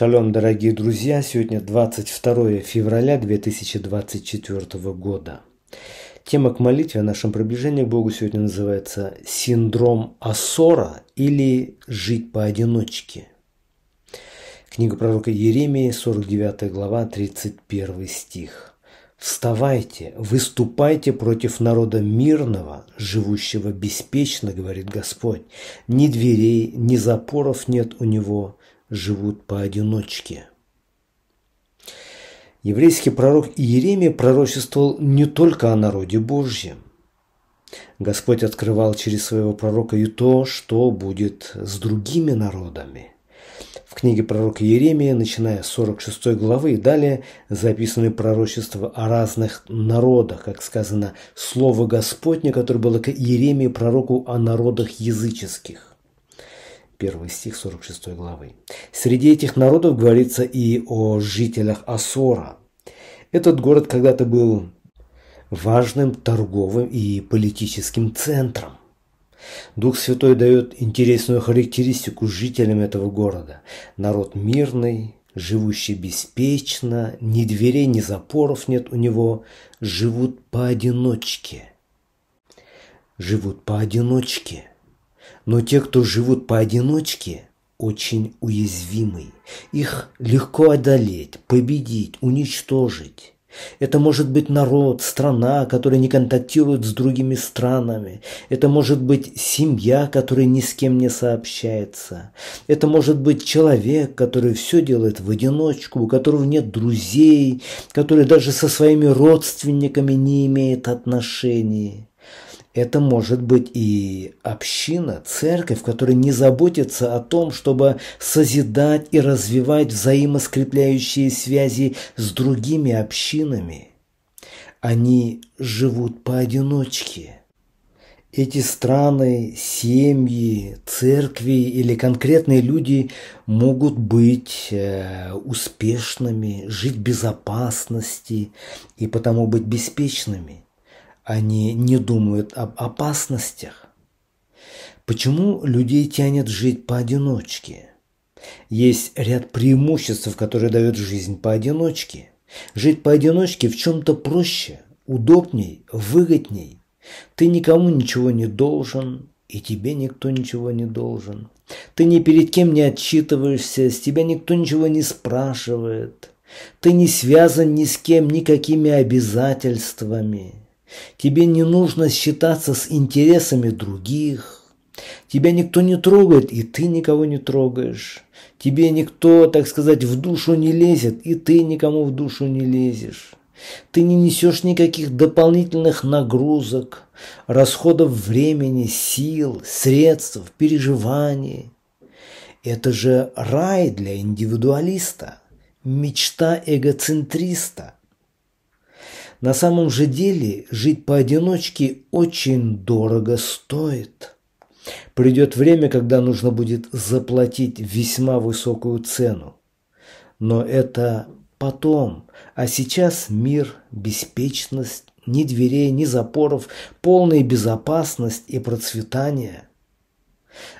Шалом, дорогие друзья! Сегодня 22 февраля 2024 года. Тема к молитве о нашем приближении к Богу сегодня называется «Синдром Асора» или «Жить поодиночке». Книга пророка Еремии, 49 глава, 31 стих. «Вставайте, выступайте против народа мирного, живущего беспечно, говорит Господь. Ни дверей, ни запоров нет у него, живут поодиночке. Еврейский пророк Иеремия пророчествовал не только о народе Божьем. Господь открывал через своего пророка и то, что будет с другими народами. В книге пророка Иеремия, начиная с 46 главы и далее, записаны пророчества о разных народах, как сказано, слово Господне, которое было к Иеремии пророку о народах языческих. 1 стих 46 главы. Среди этих народов говорится и о жителях Асора. Этот город когда-то был важным торговым и политическим центром. Дух Святой дает интересную характеристику жителям этого города. Народ мирный, живущий беспечно, ни дверей, ни запоров нет у него, живут поодиночке. Живут поодиночке. Но те, кто живут поодиночке, очень уязвимы. Их легко одолеть, победить, уничтожить. Это может быть народ, страна, которая не контактирует с другими странами. Это может быть семья, которая ни с кем не сообщается. Это может быть человек, который все делает в одиночку, у которого нет друзей, который даже со своими родственниками не имеет отношений. Это может быть и община, церковь, которая не заботится о том, чтобы созидать и развивать взаимоскрепляющие связи с другими общинами. Они живут поодиночке – эти страны, семьи, церкви или конкретные люди могут быть э, успешными, жить в безопасности и потому быть беспечными. Они не думают об опасностях. Почему людей тянет жить поодиночке? Есть ряд преимуществ, которые дает жизнь поодиночке. Жить поодиночке в чем-то проще, удобней, выгодней. Ты никому ничего не должен, и тебе никто ничего не должен. Ты ни перед кем не отчитываешься, с тебя никто ничего не спрашивает. Ты не связан ни с кем никакими обязательствами. Тебе не нужно считаться с интересами других. Тебя никто не трогает, и ты никого не трогаешь. Тебе никто, так сказать, в душу не лезет, и ты никому в душу не лезешь. Ты не несешь никаких дополнительных нагрузок, расходов времени, сил, средств, переживаний. Это же рай для индивидуалиста, мечта эгоцентриста – на самом же деле жить поодиночке очень дорого стоит. Придет время, когда нужно будет заплатить весьма высокую цену. Но это потом. А сейчас мир, беспечность, ни дверей, ни запоров, полная безопасность и процветание.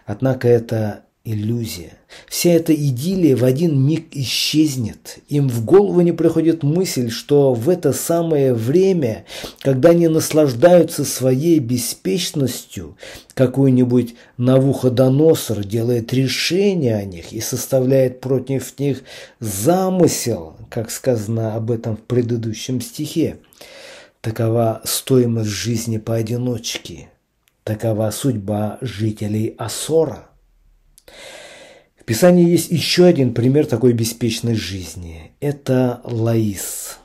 Однако это Иллюзия. Вся эта идиллия в один миг исчезнет. Им в голову не приходит мысль, что в это самое время, когда они наслаждаются своей беспечностью, какой-нибудь Навуходоносор делает решение о них и составляет против них замысел, как сказано об этом в предыдущем стихе. Такова стоимость жизни поодиночке. Такова судьба жителей Асора. В Писании есть еще один пример такой беспечной жизни. Это Лаис.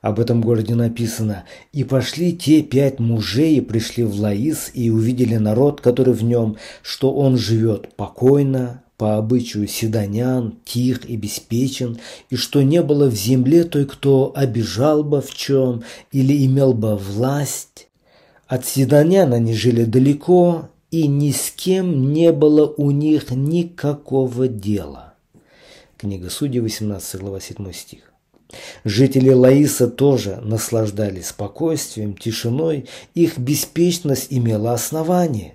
Об этом городе написано «И пошли те пять мужей, и пришли в Лаис, и увидели народ, который в нем, что он живет покойно, по обычаю седонян, тих и беспечен, и что не было в земле той, кто обижал бы в чем или имел бы власть. От седонян они жили далеко, и ни с кем не было у них никакого дела. Книга Судей, 18 глава, 7 стих. Жители Лаиса тоже наслаждались спокойствием, тишиной, их беспечность имела основание.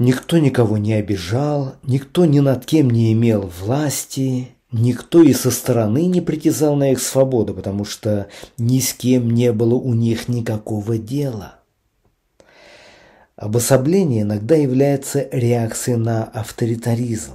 Никто никого не обижал, никто ни над кем не имел власти, никто и со стороны не притязал на их свободу, потому что ни с кем не было у них никакого дела – Обособление иногда является реакцией на авторитаризм,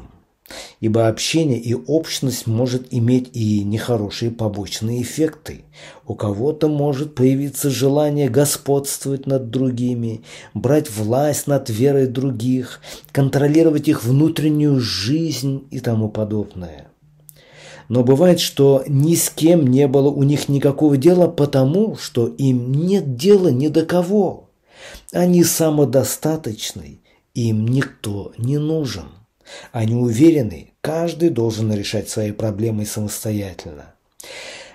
ибо общение и общность может иметь и нехорошие побочные эффекты. У кого-то может появиться желание господствовать над другими, брать власть над верой других, контролировать их внутреннюю жизнь и тому подобное. Но бывает, что ни с кем не было у них никакого дела, потому что им нет дела ни до кого – они самодостаточны, им никто не нужен. Они уверены, каждый должен решать свои проблемы самостоятельно.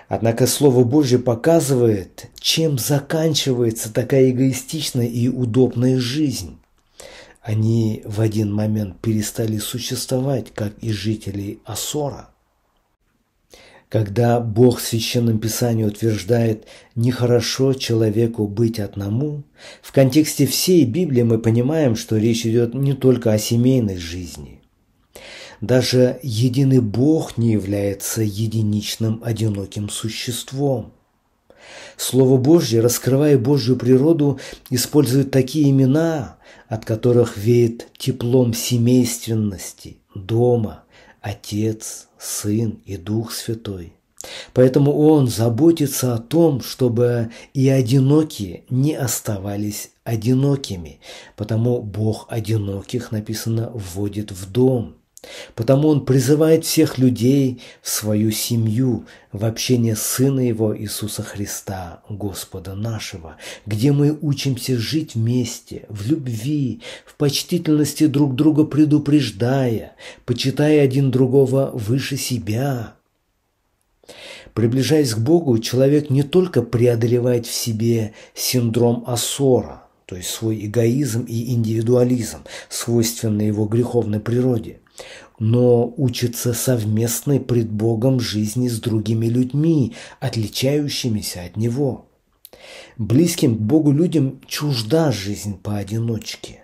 Однако Слово Божье показывает, чем заканчивается такая эгоистичная и удобная жизнь. Они в один момент перестали существовать, как и жители Асора. Когда Бог в Священном Писании утверждает «нехорошо человеку быть одному», в контексте всей Библии мы понимаем, что речь идет не только о семейной жизни. Даже единый Бог не является единичным одиноким существом. Слово Божье, раскрывая Божью природу, использует такие имена, от которых веет теплом семейственности, дома – Отец, Сын и Дух Святой. Поэтому Он заботится о том, чтобы и одинокие не оставались одинокими, потому Бог одиноких, написано, вводит в дом – Потому он призывает всех людей в свою семью, в общение Сына Его Иисуса Христа, Господа нашего, где мы учимся жить вместе, в любви, в почтительности друг друга предупреждая, почитая один другого выше себя. Приближаясь к Богу, человек не только преодолевает в себе синдром Асора, то есть свой эгоизм и индивидуализм, свойственный его греховной природе, но учится совместной пред Богом жизни с другими людьми, отличающимися от Него. Близким к Богу людям чужда жизнь поодиночке.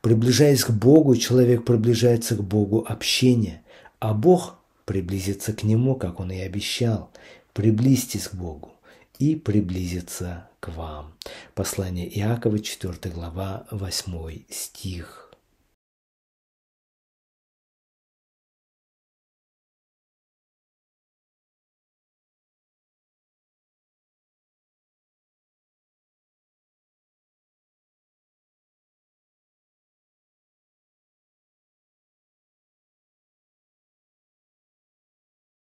Приближаясь к Богу, человек приближается к Богу общения, а Бог приблизится к Нему, как Он и обещал. Приблизьтесь к Богу и приблизится к вам. Послание Иакова, 4 глава, 8 стих.